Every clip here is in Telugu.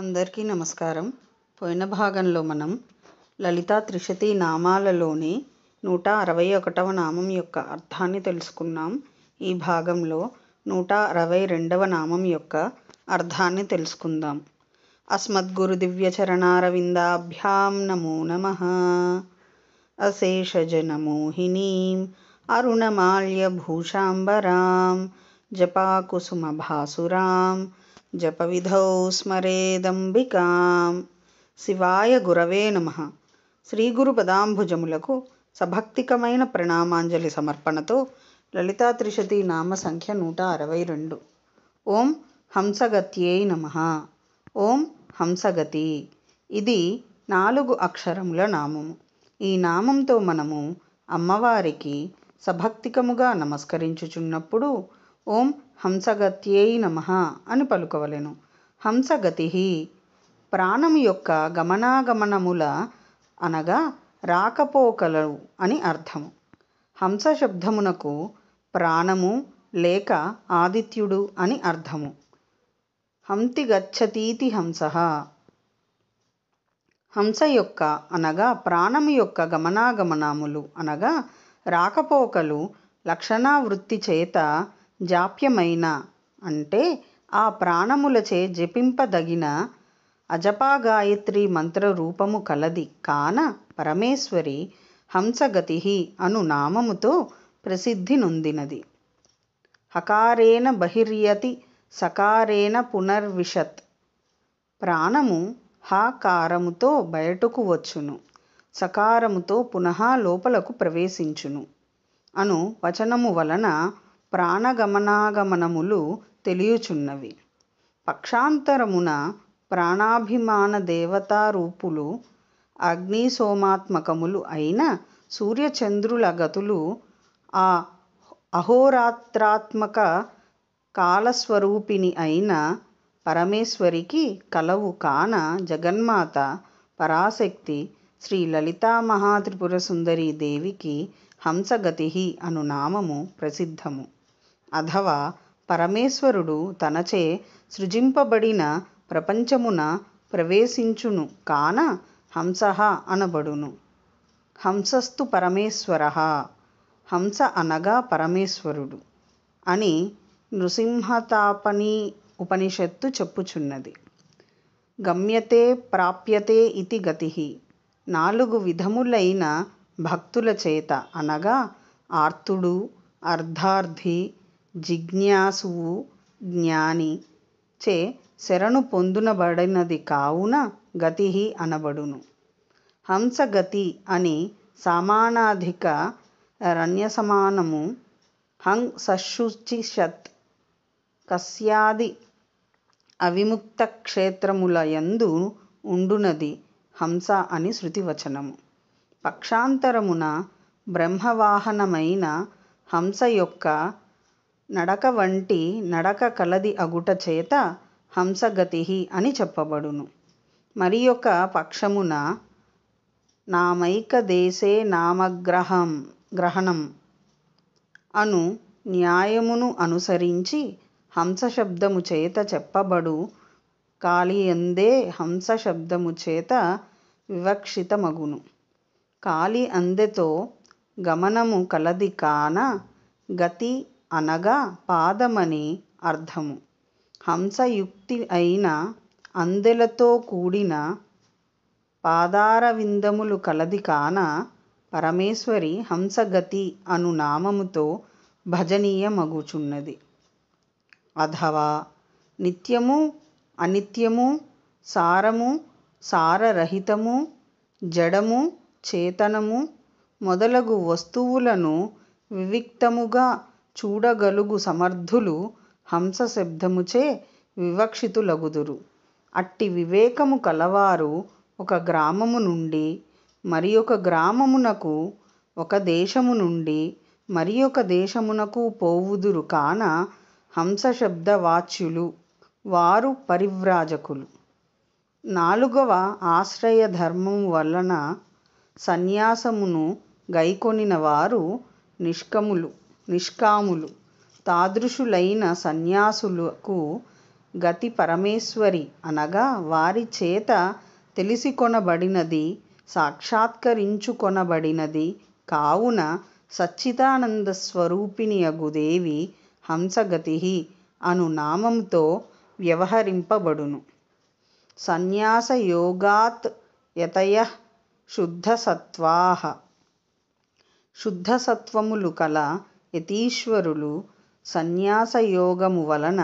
అందరికీ నమస్కారం పోయిన భాగంలో మనం లలితా త్రిశతి నామాలలోని నూట అరవై ఒకటవ నామం యొక్క అర్థాన్ని తెలుసుకున్నాం ఈ భాగంలో నూట అరవై రెండవ నామం యొక్క అర్థాన్ని తెలుసుకుందాం అస్మద్గురు దివ్యచరణారవిందాభ్యాం నమో నమ అశేషజనమోహినీం అరుణమాల్యభూషాంబరాం జపాకుసుమభాసురాం జపవిధౌ స్మరేదంబికాం శివాయ గురవే నమ శ్రీగురుపదాంభుజములకు సభక్తికమైన ప్రణామాంజలి సమర్పణతో లలితాత్రిషతి నామ సంఖ్య నూట అరవై రెండు ఓం హంసగత్యై నమ ఓం హంసగతి ఇది నాలుగు అక్షరముల నామము ఈ నామంతో మనము అమ్మవారికి సభక్తికముగా నమస్కరించుచున్నప్పుడు ఓం హంసగత్యై నమ అని పలుకవలెను హంసగతి ప్రాణము యొక్క గమనాగమనముల అనగా రాకపోకలు అని అర్థము హంస శబ్దమునకు ప్రాణము లేక ఆదిత్యుడు అని అర్థము హంతి గచ్చతీతి హంస హంస యొక్క అనగా ప్రాణము యొక్క గమనాగమనములు అనగా రాకపోకలు లక్షణావృత్తి చేత జాప్యమైన అంటే ఆ ప్రాణములచే జపింపదగిన అజపాగాయత్రి మంత్ర రూపము కలది కాన పరమేశ్వరి హంసగతి అను నామముతో ప్రసిద్ధి నొందినది హకారేణ బహిర్యతి సకారేణ పునర్విషత్ ప్రాణము హాకారముతో బయటకు వచ్చును సకారముతో పునః లోపలకు ప్రవేశించును అను వచనము వలన ప్రాణగమనాగమనములు తెలియుచున్నవి. పక్షాంతరమున ప్రాణాభిమాన దేవతారూపులు అగ్నిసోమాత్మకములు అయిన సూర్యచంద్రుల గతులు ఆ అహోరాత్రాత్మక కాలస్వరూపిణి అయిన పరమేశ్వరికి కలవు కాన జగన్మాత పరాశక్తి శ్రీ దేవికి హంసగతి అను నామము ప్రసిద్ధము. అథవా పరమేశ్వరుడు తనచే సృజింపబడిన ప్రపంచమున ప్రవేశించును కాన హంస అనబడును హంసస్తు పరమేశ్వరః హంస అనగా పరమేశ్వరుడు అని నృసింహతాపని ఉపనిషత్తు చెప్పుచున్నది గమ్యతే ప్రాప్యతే ఇతి గతి నాలుగు విధములైన భక్తుల చేత అనగా ఆర్తుడు అర్ధార్థి జిజ్ఞాసువు జ్ఞాని చే శరణు పొందునబడినది కావున గతి అనబడును. హంస గతి అని సమానాధిక రణ్యసమానము హంగ్ సశుచిషత్ కస్యాది అవిముక్త క్షేత్రముల యందు ఉండునది హంస అని శృతివచనము పక్షాంతరమున బ్రహ్మవాహనమైన హంస యొక్క నడక వంటి నడక కలది అగుట చేత హంసగతి అని చెప్పబడును మరి ఒక పక్షమున నామైక దేశే నామగ్రహం గ్రహణం అను న్యాయమును అనుసరించి హంసశబ్దము చేత చెప్పబడు కాళియందే హంస శబ్దము చేత వివక్షితమగును కాళి అందెతో గమనము కలది కాన గతి అనగా పాదమని అర్థము హంసయుక్తి అయిన అందెలతో కూడిన పాదారవిందములు కలది కాన పరమేశ్వరి హంసగతి అను నామముతో భజనీయమగుచున్నది అథవా నిత్యము అనిత్యము సారము సారరహితము జడము చేతనము మొదలగు వస్తువులను వివిక్తముగా చూడగలుగు సమర్థులు హంస శబ్దముచే వివక్షితులగుదురు అట్టి వివేకము కలవారు ఒక గ్రామము నుండి మరి ఒక గ్రామమునకు ఒక దేశము నుండి మరి ఒక దేశమునకు పోవుదురు కాన హంస వాచ్యులు వారు పరివ్రాజకులు నాలుగవ ఆశ్రయ ధర్మము వలన సన్యాసమును గైకొనిన వారు నిష్కములు నిష్కాములు తాదృశులైన సన్యాసులకు గతి పరమేశ్వరి అనగా వారి చేత తెలిసికొనబడినది సాక్షాత్కరించుకొనబడినది కావున సచ్చిదానంద స్వరూపిణి అగుదేవి హంసగతి అను నామంతో వ్యవహరింపబడును సన్యాసయోగాత్ యతయ శుద్ధసత్వా శుద్ధసత్వములు కల యతీశ్వరులు సన్యాసయోగము వలన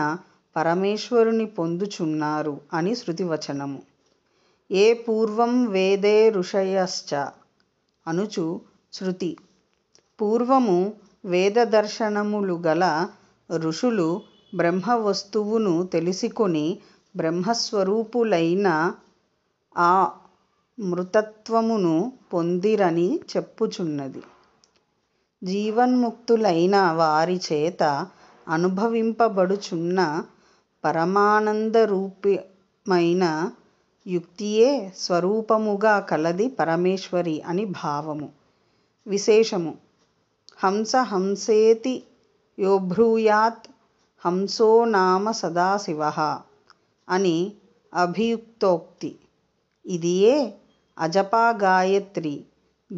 పరమేశ్వరుని పొందుచున్నారు అని శృతివచనము ఏ పూర్వం వేదే ఋషయశ్చ అనుచు శృతి పూర్వము వేదదర్శనములు గల ఋషులు బ్రహ్మ వస్తువును బ్రహ్మస్వరూపులైన ఆ మృతత్వమును పొందిరని చెప్పుచున్నది జీవన్ముక్తులైన వారి చేత అనుభవింపబడుచున్న పరమానందరూపమైన యుక్తియే స్వరూపముగా కలది పరమేశ్వరి అని భావము విశేషము హంస హంసేతి యోభ్రూయాత్ హంసో నామ సదాశివ అని అభియుక్తోక్తి ఇదియే అజపా గాయత్రి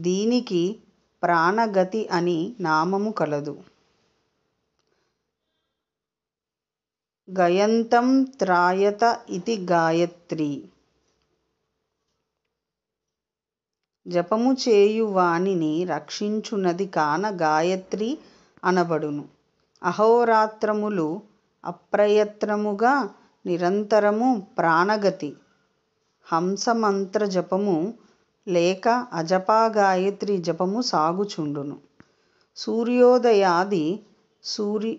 దీనికి ప్రాణగతి అని నామము కలదు గయంతం త్రాయత ఇది గాయత్రి జపము చేయు వానిని రక్షించునది కాన గాయత్రి అనబడును అహోరాత్రములు అప్రయత్నముగా నిరంతరము ప్రాణగతి హంసమంత్ర జపము లేక అజపా గాయత్రి జపము సాగుచుండును సూర్యోదయాది సూర్య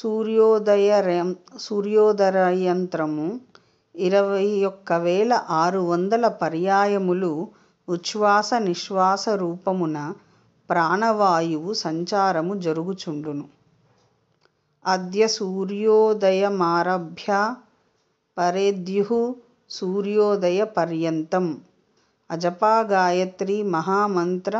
సూర్యోదయ సూర్యోదయ యంత్రము ఇరవై ఒక్క వేల ఆరు వందల పర్యాయములు ఉచ్ఛ్వాస నిశ్వాస రూపమున ప్రాణవాయువు సంచారము జరుగుచుండును అద్య సూర్యోదయమారభ్య పరేద్యు సూర్యోదయ పర్యంతం అజపా గాయత్రీ మహామంత్ర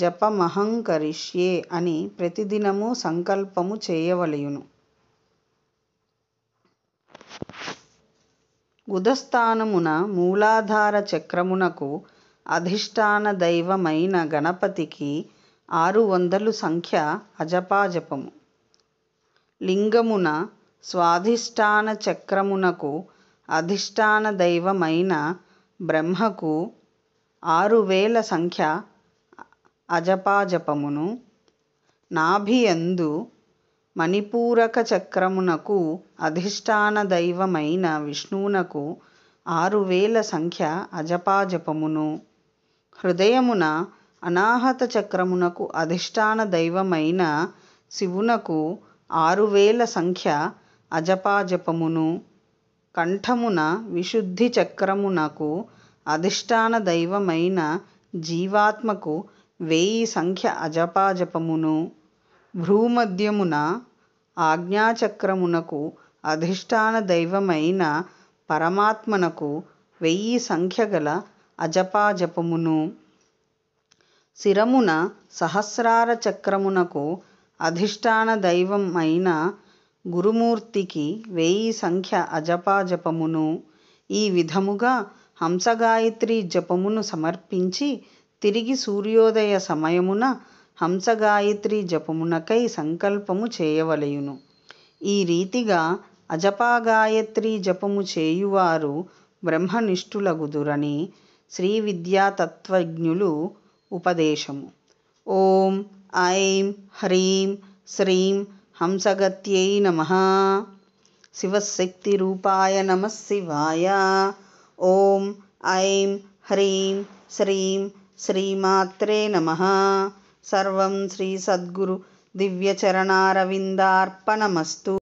జపమహంకరిష్యే అని ప్రతిదినము సంకల్పము చేయవలయును ఉదస్థానమున మూలాధార చక్రమునకు అధిష్టాన దైవమైన గణపతికి ఆరు వందలు సంఖ్య అజపాజపము లింగమున స్వాధిష్టాన చక్రమునకు అధిష్టాన దైవమైన బ్రహ్మకు ఆరు వేల సంఖ్య అజపాజపమును నాభియందు మణిపూరక చక్రమునకు అధిష్టాన దైవమైన విష్ణువునకు ఆరు వేల సంఖ్య అజపాజపమును హృదయమున అనాహత చక్రమునకు అధిష్టాన దైవమైన శివునకు ఆరువేల సంఖ్య అజపాజపమును కంఠమున విశుద్ధి చక్రమునకు అధిష్ఠాన దైవమైన జీవాత్మకు వేయి సంఖ్య అజపాజపమును భ్రూమధ్యమున ఆజ్ఞాచక్రమునకు అధిష్టాన దైవమైన పరమాత్మనకు వెయ్యి సంఖ్య గల అజపాజపమును శిరమున సహస్రార చక్రమునకు అధిష్టాన దైవమైన గురుమూర్తికి వేయి సంఖ్య అజపా జపమును ఈ విధముగా హంసగాయత్రి జపమును సమర్పించి తిరిగి సూర్యోదయ సమయమున హంసగాయత్రి జపమునకై సంకల్పము చేయవలయును ఈ రీతిగా అజపాగాయత్రి జపము చేయువారు బ్రహ్మనిష్ఠులగుదురని శ్రీ విద్యాతత్వజ్ఞులు ఉపదేశము ఓం ఐం హ్రీం శ్రీం హంసగత్యై నమ శివశక్తిరూపాయ నమ శివాయ ఓం ఐం హ్రీం శ్రీం శ్రీమాత్రే నమ సర్వం శ్రీ సద్గురు దివ్యచరణారవిందార్పణమస్తు